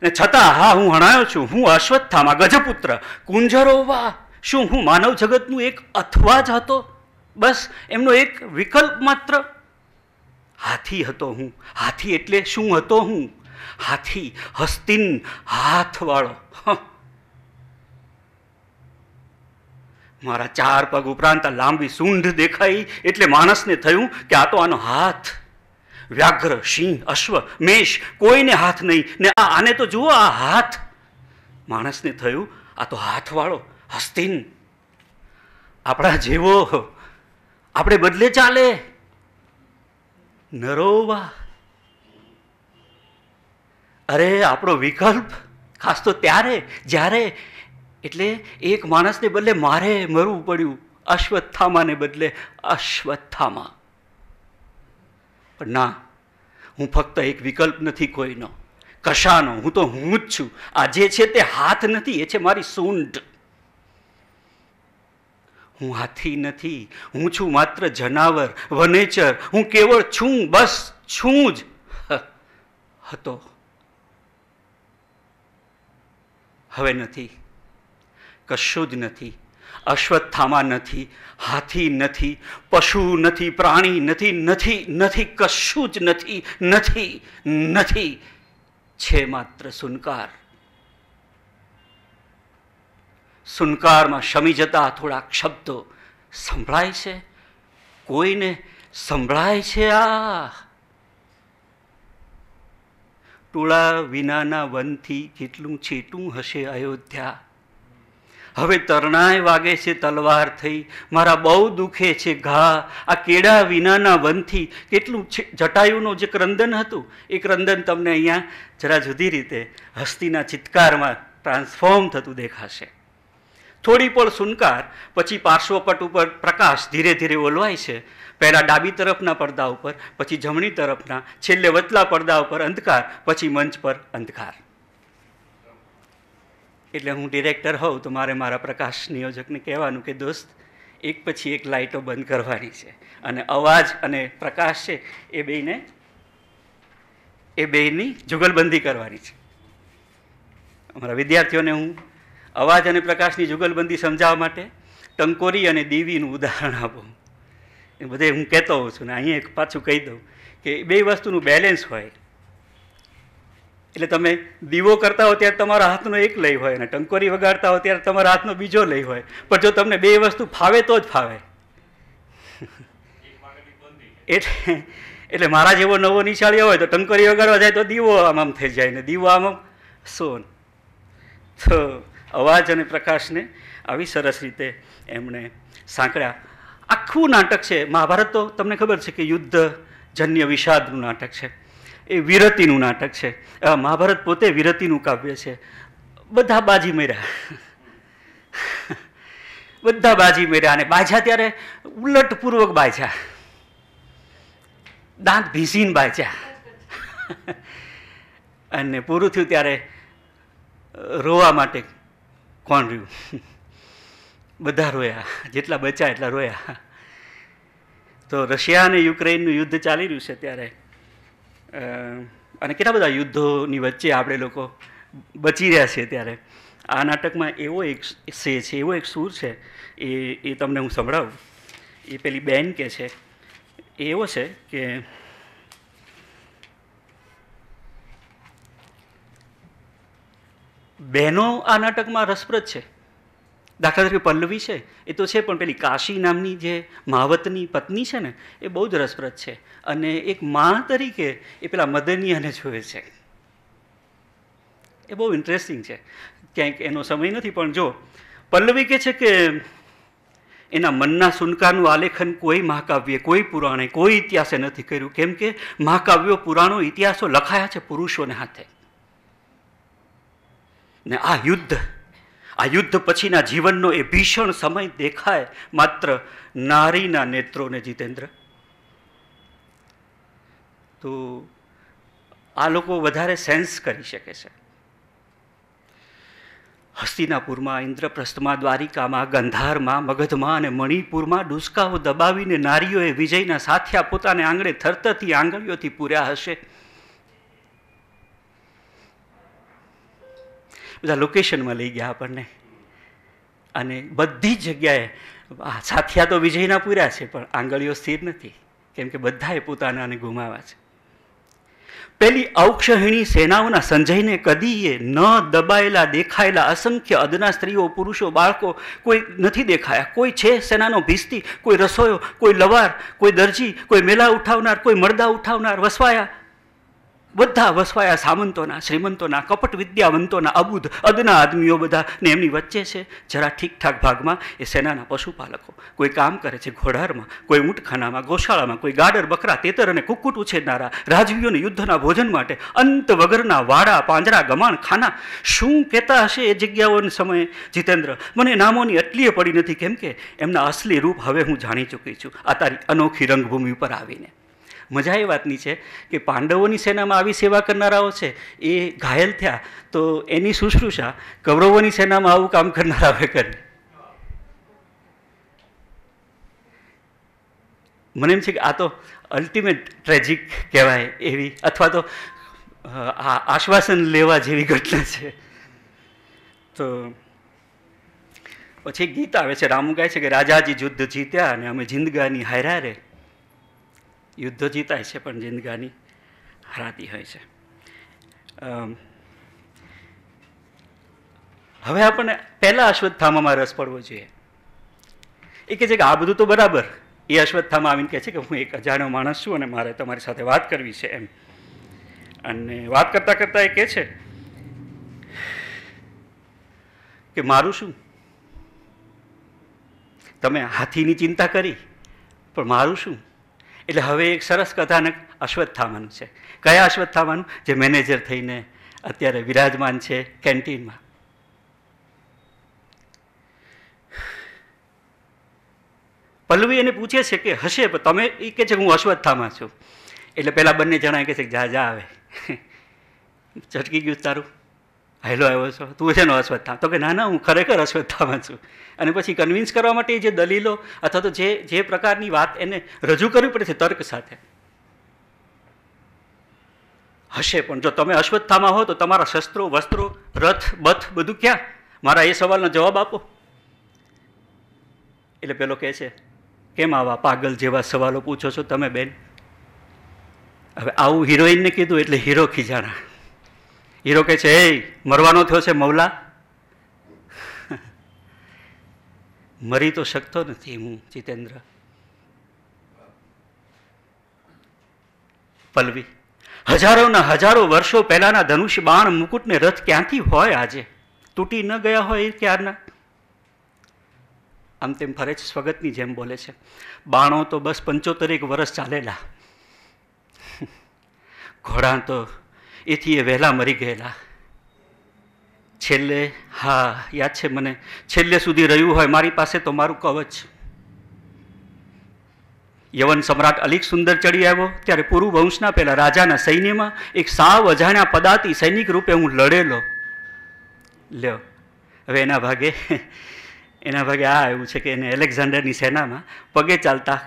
ને છતાં હા હું હણાયો છું હું અશ્વત્થામાં ગજપુત્ર કુંજરો વાહ શું હું માનવ જગતનું એક અથવા જ હતો બસ એમનો એક વિકલ્પ માત્ર હાથી હતો હું હાથી એટલે શું હતો હું હાથી હસ્તિન હાથવાળો મારા ચાર પગ ઉપરાંત આ લાંબી સૂંઢ દેખાઈ એટલે માણસને થયું કે આ તો આનો હાથ વ્યાઘ્ર સિંહ અશ્વ મેષ કોઈને હાથ નહીં ને આ આને તો જુઓ આ હાથ માણસને થયું આ તો હાથવાળો હસ્તિન આપણા જેવો આપણે બદલે ચાલે નરોવા અરે આપણો વિકલ્પ ખાસ તો ત્યારે જ્યારે એટલે એક માણસને બદલે મારે મરવું પડ્યું અશ્વત્થામાને બદલે અશ્વત્થામાં પણ ના હું ફક્ત એક વિકલ્પ નથી કોઈનો કશાનો હું તો હું જ છું આ જે છે તે હાથ નથી એ છે મારી સૂંઢ હું હાથી નથી હું છું માત્ર જનાવર વનેચર હું કેવળ છું બસ છું જ હતો હવે નથી કશું જ નથી અશ્વત્થામા નથી હાથી નથી પશુ નથી પ્રાણી નથી નથી નથી કશું જ નથી નથી નથી છે માત્ર સુનકાર સુનકારમાં શમી જતા થોડાક શબ્દો સંભળાય છે કોઈને સંભળાય છે આ ટોળા વિનાના વનથી કેટલું છેટું હશે અયોધ્યા હવે તરણાય વાગે છે તલવાર થઈ મારા બહુ દુખે છે ઘા આ કેળા વિનાના વનથી કેટલું જટાયુનું જે ક્રંદન હતું એ ક્રંદન તમને અહીંયા જરા જુદી રીતે હસ્તીના ચિત્કારમાં ટ્રાન્સફોર્મ થતું દેખાશે થોડી પણ સુનકાર પછી પાર્શ્વપટ ઉપર પ્રકાશ ધીરે ધીરે ઓલવાય છે પહેલાં ડાબી તરફના પડદા ઉપર પછી જમણી તરફના છેલ્લે વતલા પડદા ઉપર અંધકાર પછી મંચ પર અંધકાર એટલે હું ડિરેક્ટર હોઉં તો મારે મારા પ્રકાશ નિયોજકને કહેવાનું કે દોસ્ત એક પછી એક લાઇટો બંધ કરવાની છે અને અવાજ અને પ્રકાશ છે એ બેને એ બેની જુગલબંધી કરવાની છે અમારા વિદ્યાર્થીઓને હું અવાજ અને પ્રકાશની જુગલબંધી સમજાવવા માટે ટંકોરી અને દીવીનું ઉદાહરણ આપું એ બધે હું કહેતો હોઉં છું ને અહીંયા એક પાછું કહી દઉં કે બે વસ્તુનું બેલેન્સ હોય એટલે તમે દીવો કરતા હો ત્યારે તમારા હાથનો એક લય હોય અને ટંકોરી વગાડતા હો ત્યારે તમારા હાથનો બીજો લય હોય પણ જો તમને બે વસ્તુ ફાવે તો જ ફાવે એટલે એટલે મારા જેવો નવો નિશાળીઓ હોય તો ટંકોરી વગાડવા જાય તો દીવો આમ આમ થઈ જાય ને દીવો આમ આમ સોન તો અવાજ અને પ્રકાશને આવી સરસ રીતે એમણે સાંકળ્યા આખું નાટક છે મહાભારત તો તમને ખબર છે કે યુદ્ધ જન્ય વિષાદનું નાટક છે એ વિરતીનું નાટક છે મહાભારત પોતે વિરતીનું કાવ્ય છે બધા બાજી મર્યા બધા બાજી મર્યા અને બાજા ત્યારે ઉલટપૂર્વક બાજા દાંત ભીસીને બાજા અને પૂરું થયું ત્યારે રોવા માટે કોણ રહ્યું બધા રોયા જેટલા બચ્યા એટલા રોયા તો રશિયા અને યુક્રેનનું યુદ્ધ ચાલી રહ્યું છે ત્યારે અને કેટલા બધા યુદ્ધોની વચ્ચે આપણે લોકો બચી રહ્યા છીએ ત્યારે આ નાટકમાં એવો એક સે છે એવો એક સૂર છે એ એ તમને હું સંભળાવું એ પેલી બેન કે છે એવો છે કે બહેનો આ નાટકમાં રસપ્રદ છે દાખલા તરીકે પલ્લવી છે એ તો છે પણ પેલી કાશી નામની જે માવતની પત્ની છે ને એ બહુ જ રસપ્રદ છે અને એક મા તરીકે એ પેલા મદનિયાને જોવે છે એ બહુ ઇન્ટરેસ્ટિંગ છે ક્યાંક એનો સમય નથી પણ જો પલ્લવી કે છે કે એના મનના સુનકાનું આલેખન કોઈ મહાકાવ્ય કોઈ પુરાણે કોઈ ઇતિહાસે નથી કર્યું કેમ કે મહાકાવ્યો પુરાણો ઇતિહાસો લખાયા છે પુરુષોને હાથે ને આ યુદ્ધ આ યુદ્ધ પછીના જીવનનો એ ભીષણ સમય દેખાય માત્ર નારીના નેત્રોને જીતેન્દ્ર તો આ લોકો વધારે સેન્સ કરી શકે છે હસ્તિનાપુરમાં ઇન્દ્રપ્રસ્થમાં દ્વારિકામાં ગંધારમાં મગધમાં અને મણિપુરમાં ડુસકાઓ દબાવીને નારીઓએ વિજયના સાથિયા પોતાને આંગણે થરતરથી આંગળીઓથી પૂર્યા હશે બધા લોકેશનમાં લઈ ગયા આપણને અને બધી જગ્યાએ સાથિયા તો વિજયના પૂર્યા છે પણ આંગળીઓ સ્થિર નથી કેમ કે બધાએ પોતાનાને ગુમાવ્યા છે પેલી અવક્ષહિણી સેનાઓના સંજયને કદીએ ન દબાયેલા દેખાયેલા અસંખ્ય અદના સ્ત્રીઓ પુરુષો બાળકો કોઈ નથી દેખાયા કોઈ છે સેનાનો ભીસ્તી કોઈ રસોયો કોઈ લવાર કોઈ દરજી કોઈ મેલા ઉઠાવનાર કોઈ મરદા ઉઠાવનાર વસવાયા બધા વસવાયા સામંતોના શ્રીમંતોના કપટ વિદ્યાવંતોના અબુધ અદના આદમીઓ બધા ને એમની વચ્ચે છે જરા ઠીકઠાક ભાગમાં એ સેનાના પશુપાલકો કોઈ કામ કરે છે ઘોડારમાં કોઈ ઊંટખાનામાં ગોશાળામાં કોઈ ગાડર બકરા તેતર અને કુકુટ ઉછેરનારા રાજવીઓને યુદ્ધના ભોજન માટે અંત વગરના વાડા પાંજરા ગમાણ ખાના શું કહેતા હશે એ જગ્યાઓના સમયે જીતેન્દ્ર મને નામોની એટલીએ પડી નથી કેમ કે એમના અસલી રૂપ હવે હું જાણી ચૂકી છું આ તારી અનોખી રંગભૂમિ ઉપર આવીને મજા એ વાતની છે કે પાંડવોની સેનામાં આવી સેવા કરનારાઓ છે એ ઘાયલ થયા તો એની શુશ્રુષા કૌરવોની સેનામાં આવું કામ કરનારાઓએ કરી મને એમ છે કે આ તો અલ્ટિમેટ ટ્રેજિક કહેવાય એવી અથવા તો આ આશ્વાસન લેવા જેવી ઘટના છે તો પછી ગીત આવે છે રામુ ગાય છે કે રાજાજી યુદ્ધ જીત્યા અને અમે જિંદગાની હાર્યા રે યુદ્ધ જીતાય છે પણ જિંદગાની હરાતી હોય છે હવે આપણને પહેલાં અશ્વત્થામામાં રસ પડવો જોઈએ એ કહે છે કે આ બધું તો બરાબર એ અશ્વત્થામાં આવીને કહે છે કે હું એક અજાણ્યો માણસ છું અને મારે તમારી સાથે વાત કરવી છે એમ અને વાત કરતાં કરતાં એ કહે છે કે મારું શું તમે હાથીની ચિંતા કરી પણ મારું શું એટલે હવે એક સરસ કથાનક અશ્વત્થામાનું છે કયા અશ્વત્થામાનું જે મેનેજર થઈને અત્યારે વિરાજમાન છે કેન્ટીનમાં પલ્લવી એને પૂછે છે કે હશે તમે એ કહે છે કે હું અશ્વત્થામાં છું એટલે પહેલાં બંને જણા કહે છે કે જા જા આવે ચટકી ગયું તારું હેલો આવ્યો છો તું છે ને અશ્વત્થામ તો કે ના ના હું ખરેખર અશ્વત્થામાં છું અને પછી કન્વિન્સ કરવા માટે જે દલીલો અથવા તો જે જે પ્રકારની વાત એને રજૂ કરવી પડે છે તર્ક સાથે હશે પણ જો તમે અશ્વત્થામાં હો તો તમારા શસ્ત્રો વસ્ત્રો રથ બથ બધું ક્યાં મારા એ સવાલનો જવાબ આપો એટલે પેલો કહે છે કેમ આવા પાગલ જેવા સવાલો પૂછો છો તમે બેન હવે આવું હિરોઈનને કીધું એટલે હીરો ખીજાણા હીરો કહે છે એ મરવાનો થયો છે મૌલા મરી તો શકતો નથી હું જીતેન્દ્ર પલ્લવી હજારોના હજારો વર્ષો પહેલાના ધનુષ બાણ મુકુટને રથ ક્યાંથી હોય આજે તૂટી ન ગયા હોય એ ક્યારના આમ તેમ ફરે છે સ્વગતની જેમ બોલે છે બાણો તો બસ પંચોતેરેક વર્ષ ચાલેલા ઘોડા તો એથી એ વહેલા મરી ગયેલા છેલ્લે હા યાદ છે મને છેલ્લે સુધી રહ્યું હોય મારી પાસે તો મારું કવચ યવન સમ્રાટ અલીક સુંદર ચડી આવ્યો ત્યારે પૂર્વ વંશના પહેલાં રાજાના સૈન્યમાં એક સાવ અજાણ્યા પદાતી સૈનિક રૂપે હું લડેલો લ્યો હવે એના ભાગે એના ભાગે આ એવું છે કે એને એલેક્ઝાન્ડરની સેનામાં પગે ચાલતા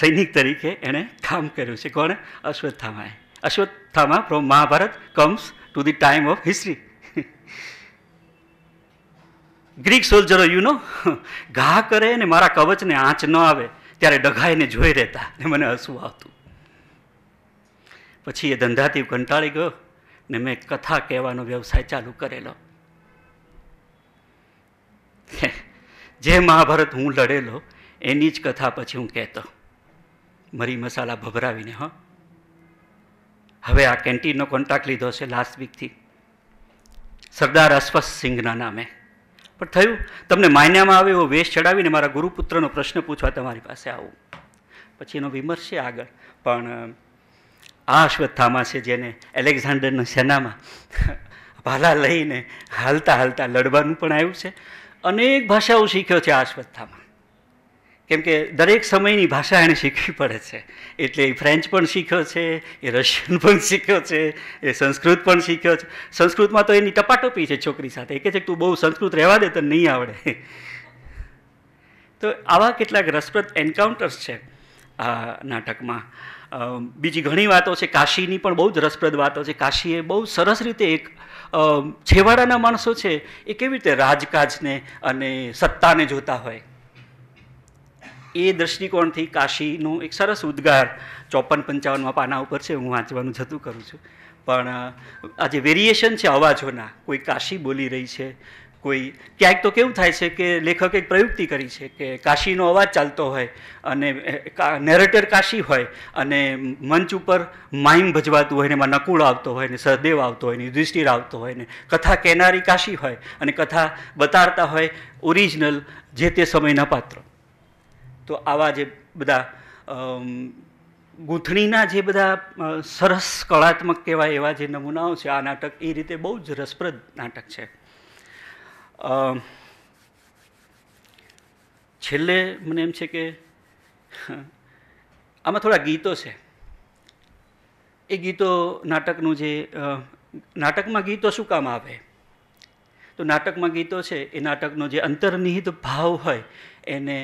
સૈનિક તરીકે એણે કામ કર્યું છે કોણે અશ્વત્થામાએ Ashwathama from Mahabharat comes to the time of history Greek સોલ્જરો યુ નો ઘા કરે ને મારા કવચને આંચ ન આવે ત્યારે ડઘાઈને જોઈ રહેતા ને મને હસવું આવતું પછી એ ધંધાથી કંટાળી ગયો ને મેં કથા કહેવાનો વ્યવસાય ચાલુ કરેલો જે મહાભારત હું લડેલો એની જ કથા પછી હું કહેતો મરી મસાલા ભભરાવીને હા હવે આ કેન્ટીનનો કોન્ટ્રાક્ટ લીધો છે લાસ્ટ વીકથી સરદાર અશ્વસ્થ સિંઘના નામે પણ થયું તમને માયનામાં આવે એવો વેશ ચડાવીને મારા ગુરુપુત્રનો પ્રશ્ન પૂછવા તમારી પાસે આવું પછી એનો વિમર્શ છે આગળ પણ આ અશ્વત્થામા છે જેને એલેક્ઝાન્ડરના સેનામાં ભાલા લઈને હાલતા હાલતા લડવાનું પણ આવ્યું છે અનેક ભાષાઓ શીખ્યો છે આ અશ્વત્થામાં કેમ કે દરેક સમયની ભાષા એણે શીખવી પડે છે એટલે એ ફ્રેન્ચ પણ શીખ્યો છે એ રશિયન પણ શીખ્યો છે એ સંસ્કૃત પણ શીખ્યો છે સંસ્કૃતમાં તો એની ટપાટોપી છે છોકરી સાથે એ કહે છે કે તું બહુ સંસ્કૃત રહેવા દે તો નહીં આવડે તો આવા કેટલાક રસપ્રદ એન્કાઉન્ટર્સ છે આ નાટકમાં બીજી ઘણી વાતો છે કાશીની પણ બહુ જ રસપ્રદ વાતો છે કાશીએ બહુ સરસ રીતે એક છેવાડાના માણસો છે એ કેવી રીતે રાજકાજને અને સત્તાને જોતા હોય એ દ્રષ્ટિકોણથી કાશીનું એક સરસ ઉદ્ગાર ચોપન પંચાવનમાં પાના ઉપર છે હું વાંચવાનું જતું કરું છું પણ આ જે વેરિએશન છે અવાજોના કોઈ કાશી બોલી રહી છે કોઈ ક્યાંક તો કેવું થાય છે કે લેખકે પ્રયુક્તિ કરી છે કે કાશીનો અવાજ ચાલતો હોય અને નેરેટર કાશી હોય અને મંચ ઉપર માઇમ ભજવાતું હોય ને એમાં નકુળ આવતો હોય ને સહદેવ આવતો હોય ને યુધિષ્ઠિર આવતો હોય ને કથા કહેનારી કાશી હોય અને કથા બતાડતા હોય ઓરિજિનલ જે તે સમયના પાત્રો તો આવા જે બધા ગૂંથણીના જે બધા સરસ કળાત્મક કહેવાય એવા જે નમૂનાઓ છે આ નાટક એ રીતે બહુ જ રસપ્રદ નાટક છે છેલ્લે મને એમ છે કે આમાં થોડા ગીતો છે એ ગીતો નાટકનું જે નાટકમાં ગીતો શું કામ આવે તો નાટકમાં ગીતો છે એ નાટકનો જે અંતર્નિહિત ભાવ હોય એને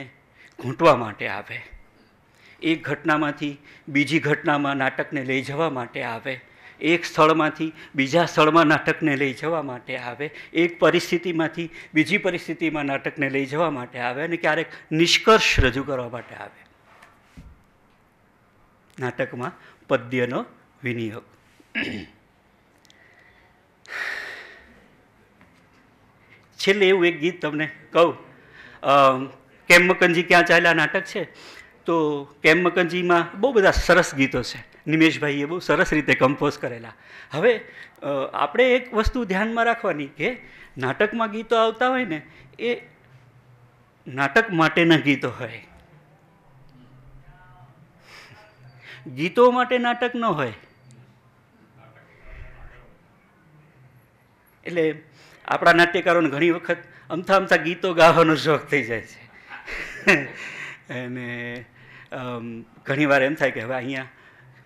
ઘૂંટવા માટે આવે એક ઘટનામાંથી બીજી ઘટનામાં નાટકને લઈ જવા માટે આવે એક સ્થળમાંથી બીજા સ્થળમાં નાટકને લઈ જવા માટે આવે એક પરિસ્થિતિમાંથી બીજી પરિસ્થિતિમાં નાટકને લઈ જવા માટે આવે અને ક્યારેક નિષ્કર્ષ રજૂ કરવા માટે આવે નાટકમાં પદ્યનો વિનિયોગ છેલ્લે એવું એક ગીત તમને કહું કેમ મકનજી ક્યાં ચાલ્યા નાટક છે તો કેમ મકનજીમાં બહુ બધા સરસ ગીતો છે નિમેશભાઈએ બહુ સરસ રીતે કમ્પોઝ કરેલા હવે આપણે એક વસ્તુ ધ્યાનમાં રાખવાની કે નાટકમાં ગીતો આવતા હોય ને એ નાટક માટેના ગીતો હોય ગીતો માટે નાટક ન હોય એટલે આપણા નાટ્યકારોને ઘણી વખત અમથા અમથા ગીતો ગાવાનો શોખ થઈ જાય છે અને ઘણીવાર એમ થાય કે હવે અહીંયા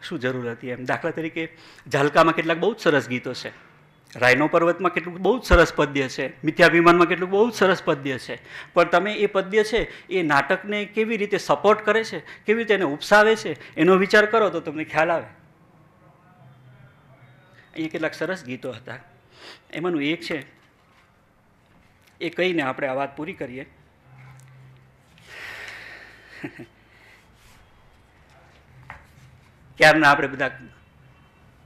શું જરૂર હતી એમ દાખલા તરીકે ઝાલકામાં કેટલાક બહુ જ સરસ ગીતો છે રાયનો પર્વતમાં કેટલું બહુ જ સરસ પદ્ય છે મિથ્યાભિમાનમાં કેટલું બહુ જ સરસ પદ્ય છે પણ તમે એ પદ્ય છે એ નાટકને કેવી રીતે સપોર્ટ કરે છે કેવી રીતે એને ઉપસાવે છે એનો વિચાર કરો તો તમને ખ્યાલ આવે અહીંયા કેટલાક સરસ ગીતો હતા એમાંનું એક છે એ કહીને આપણે આ વાત પૂરી કરીએ ક્યારના આપણે બધા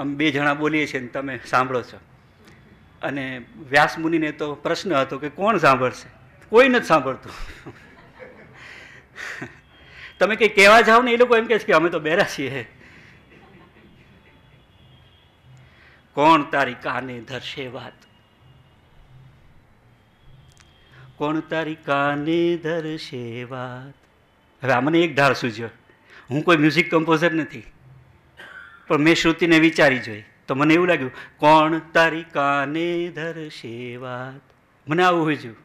આમ બે જણા બોલીએ છીએ ને તમે સાંભળો છો અને વ્યાસમુનિને તો પ્રશ્ન હતો કે કોણ સાંભળશે કોઈ નથી સાંભળતું તમે કંઈ કહેવા જાઓ ને એ લોકો એમ કહે છે કે અમે તો બેરા છીએ કોણ તારી કાને ધરશે વાત કોણ તારી કાને ધરશે વાત હવે આ મને એક ધાર સૂજ્યો હું કોઈ મ્યુઝિક કમ્પોઝર નથી પણ મેં શ્રુતિને વિચારી જોઈ તો મને એવું લાગ્યું કોણ તારી કાને ધરશે વાત મને આવું હોજ્યું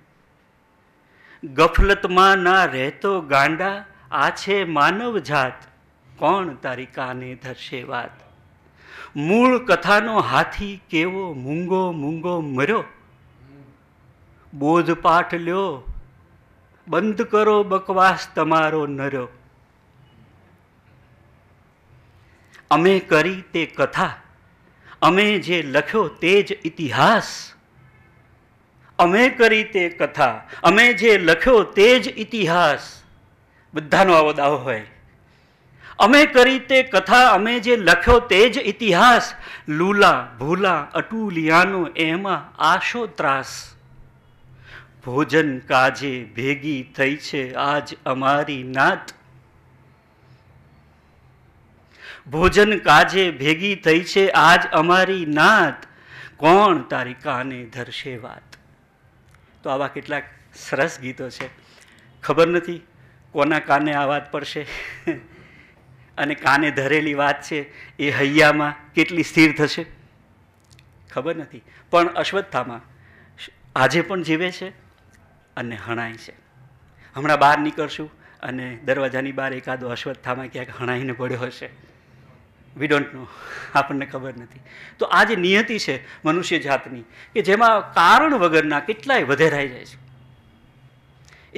ગફલતમાં ના રહેતો ગાંડા આ છે માનવ જાત કોણ તારી કાને ધરશે વાત મૂળ કથાનો હાથી કેવો મૂંગો મૂંગો મર્યો બોધપાઠ લ્યો બંધ કરો બકવાસ તમારો નર્યો અમે કરી તે કથા અમે જે લખ્યો તે જ ઇતિહાસ અમે કરી તે કથા અમે જે લખ્યો તે જ ઇતિહાસ બધાનો આવો દાવો હોય અમે કરી તે કથા અમે જે લખ્યો તે જ ઇતિહાસ લૂલા ભૂલા અટુલિયાનો એમાં આશો ત્રાસ ભોજન કાજે ભેગી થઈ છે આજ અમારી નાત ભોજન કાજે ભેગી થઈ છે આજ અમારી નાત કોણ તારી કાને ધરશે વાત તો આવા કેટલાક સરસ ગીતો છે ખબર નથી કોના કાને આ વાત પડશે અને કાને ધરેલી વાત છે એ હૈયામાં કેટલી સ્થિર થશે ખબર નથી પણ અશ્વત્થામાં આજે પણ જીવે છે અને હણાય છે હમણાં બહાર નીકળશું અને દરવાજાની બહાર એકાદો અશ્વત્થામાં ક્યાંક હણાઈને પડ્યો હશે વી ડોન્ટ નો આપણને ખબર નથી તો આ જે નિયતિ છે મનુષ્ય જાતની કે જેમાં કારણ વગરના કેટલાય વધેરાઈ જાય છે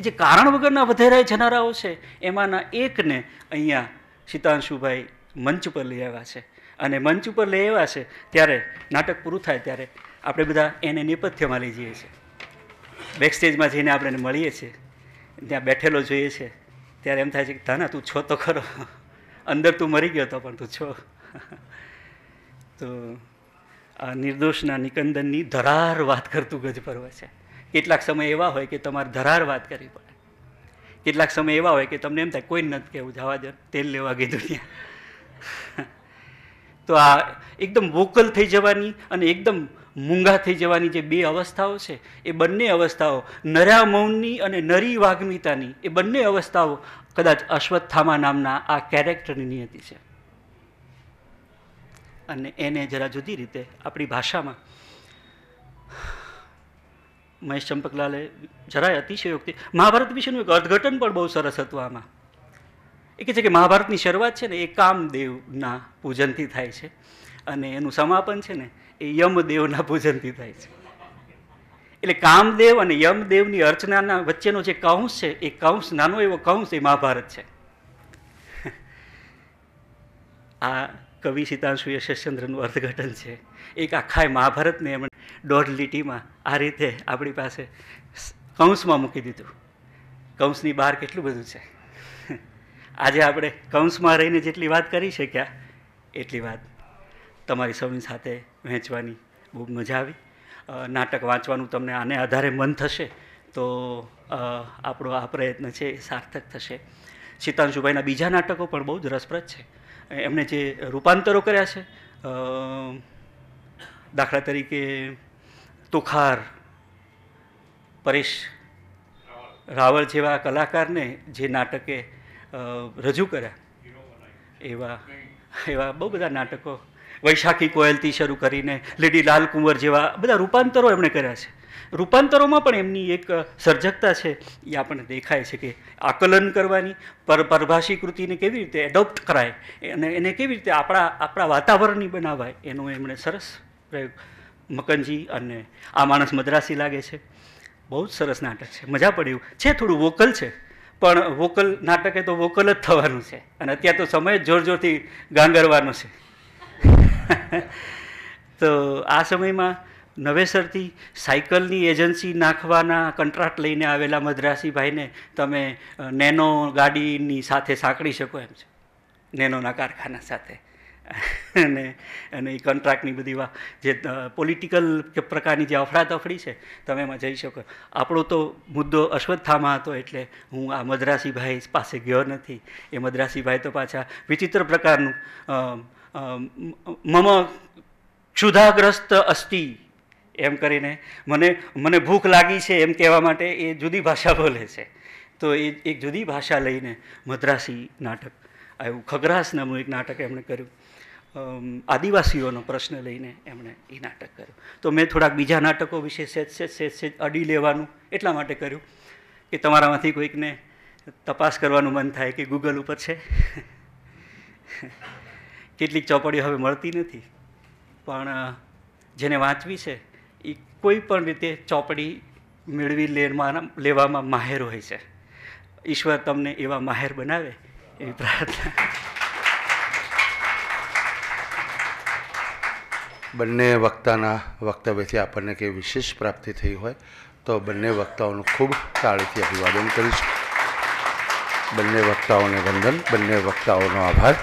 એ જે કારણ વગરના વધેરાઈ જનારાઓ છે એમાંના એકને અહીંયા સીતાંશુભાઈ મંચ પર લઈ આવ્યા છે અને મંચ ઉપર લઈ આવ્યા છે ત્યારે નાટક પૂરું થાય ત્યારે આપણે બધા એને નેપથ્યમાં લઈ જઈએ છીએ બેકસ્ટેજમાં જઈને આપણે મળીએ છીએ ત્યાં બેઠેલો જોઈએ છે ત્યારે એમ થાય છે કે તાના તું છો તો ખરો અંદર તું મરી ગયો તો પણ તું છો તો આ નિર્દોષના નિકંદનની ધરાર વાત કરતું ગજ છે કેટલાક સમય એવા હોય કે તમારે ધરાર વાત કરવી પડે કેટલાક સમય એવા હોય કે તમને એમ થાય કોઈ નથી કહેવું જવા દે તેલ લેવા ગઈ દુનિયા તો આ એકદમ વોકલ થઈ જવાની અને એકદમ મૂંગા થઈ જવાની જે બે અવસ્થાઓ છે એ બંને અવસ્થાઓ નરા મૌનની અને નરી વાગ્મિતાની એ બંને અવસ્થાઓ કદાચ અશ્વત્થામા નામના આ કેરેક્ટરની નિયતિ છે અને એને જરા જુદી રીતે આપણી ભાષામાં મહેશ ચંપકલાલે જરાય અતિશયોક્તિ મહાભારત વિશેનું એક અર્થઘટન પણ બહુ સરસ હતું આમાં એ કહે છે કે મહાભારતની શરૂઆત છે ને એ કામદેવના પૂજનથી થાય છે અને એનું સમાપન છે ને એ યમદેવના પૂજનથી થાય છે એટલે કામદેવ અને યમદેવની અર્ચનાના વચ્ચેનો જે કૌંસ છે એ કૌંસ નાનો એવો કૌંસ એ મહાભારત છે આ કવિ સીતાંશુ યશચંદ્રનું અર્થઘટન છે એક આખા મહાભારતને એમણે દોઢ લીટીમાં આ રીતે આપણી પાસે કૌંસમાં મૂકી દીધું કૌંસની બહાર કેટલું બધું છે આજે આપણે કંસમાં રહીને જેટલી વાત કરી શક્યા એટલી વાત તમારી સૌની સાથે વહેંચવાની બહુ મજા આવી નાટક વાંચવાનું તમને આને આધારે મન થશે તો આપણો આ પ્રયત્ન છે એ સાર્થક થશે શીતાંશુભાઈના બીજા નાટકો પણ બહુ જ રસપ્રદ છે એમણે જે રૂપાંતરો કર્યા છે દાખલા તરીકે તુખાર પરેશ રાવળ જેવા કલાકારને જે નાટકે રજૂ કર્યા એવા એવા બહુ બધા નાટકો વૈશાખી કોયલથી શરૂ કરીને લેડી લાલકુંવર જેવા બધા રૂપાંતરો એમણે કર્યા છે રૂપાંતરોમાં પણ એમની એક સર્જકતા છે એ આપણને દેખાય છે કે આકલન કરવાની પર પરભાષી કૃતિને કેવી રીતે એડોપ્ટ કરાય અને એને કેવી રીતે આપણા આપણા વાતાવરણની બનાવાય એનો એમણે સરસ પ્રયોગ મકનજી અને આ માણસ મદ્રાસી લાગે છે બહુ જ સરસ નાટક છે મજા પડે એવું છે થોડું વોકલ છે પણ વોકલ નાટકે તો વોકલ જ થવાનું છે અને અત્યારે તો સમય જોર જોરથી ગાંગરવાનો છે તો આ સમયમાં નવેસરથી સાયકલની એજન્સી નાખવાના કોન્ટ્રાક્ટ લઈને આવેલા મદ્રાસીભાઈને તમે નેનો ગાડીની સાથે સાંકળી શકો એમ છે નેનોના કારખાના સાથે અને અને એ કોન્ટ્રાક્ટની બધી વા જે પોલિટિકલ પ્રકારની જે અફડાતફડી છે તમે એમાં જઈ શકો આપણો તો મુદ્દો અશ્વત્થામાં હતો એટલે હું આ મદ્રાસીભાઈ પાસે ગયો નથી એ મદ્રાસીભાઈ તો પાછા વિચિત્ર પ્રકારનું મમ ક્ષુધાગ્રસ્ત અસ્તિ એમ કરીને મને મને ભૂખ લાગી છે એમ કહેવા માટે એ જુદી ભાષા બોલે છે તો એ એક જુદી ભાષા લઈને મદ્રાસી નાટક આવ્યું ખગરાસ નામનું એક નાટક એમણે કર્યું આદિવાસીઓનો પ્રશ્ન લઈને એમણે એ નાટક કર્યું તો મેં થોડાક બીજા નાટકો વિશે સેજ સેજ સેજ સેજ અડી લેવાનું એટલા માટે કર્યું કે તમારામાંથી કોઈકને તપાસ કરવાનું મન થાય કે ગૂગલ ઉપર છે કેટલીક ચોપડીઓ હવે મળતી નથી પણ જેને વાંચવી છે એ કોઈ પણ રીતે ચોપડી મેળવી લેવામાં લેવામાં માહેર હોય છે ઈશ્વર તમને એવા માહેર બનાવે એવી પ્રાર્થના બંને વક્તાના વક્તવ્યથી આપણને કે વિશેષ પ્રાપ્તિ થઈ હોય તો બંને વક્તાઓનું ખૂબ તાળીથી અભિવાદન કરીશું બંને વક્તાઓને વંદન બંને વક્તાઓનો આભાર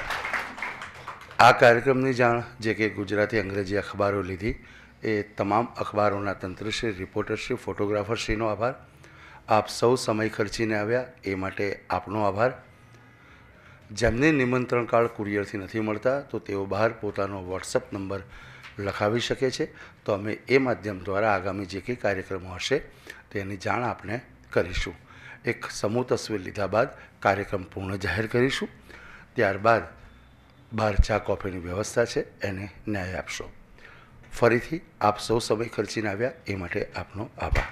આ કાર્યક્રમની જાણ જે કે ગુજરાતી અંગ્રેજી અખબારો લીધી એ તમામ અખબારોના તંત્રશ્રી રિપોર્ટરશ્રી ફોટોગ્રાફરશ્રીનો આભાર આપ સૌ સમય ખર્ચીને આવ્યા એ માટે આપનો આભાર જેમને નિમંત્રણ કાળ કુરિયરથી નથી મળતા તો તેઓ બહાર પોતાનો વોટ્સઅપ નંબર લખાવી શકે છે તો અમે એ માધ્યમ દ્વારા આગામી જે કંઈ કાર્યક્રમો હશે તેની જાણ આપણે કરીશું એક સમૂહ તસવીર લીધા બાદ કાર્યક્રમ પૂર્ણ જાહેર કરીશું ત્યારબાદ બહાર ચા કોફીની વ્યવસ્થા છે એને ન્યાય આપશો ફરીથી આપ સૌ સમય ખર્ચીને આવ્યા એ માટે આપનો આભાર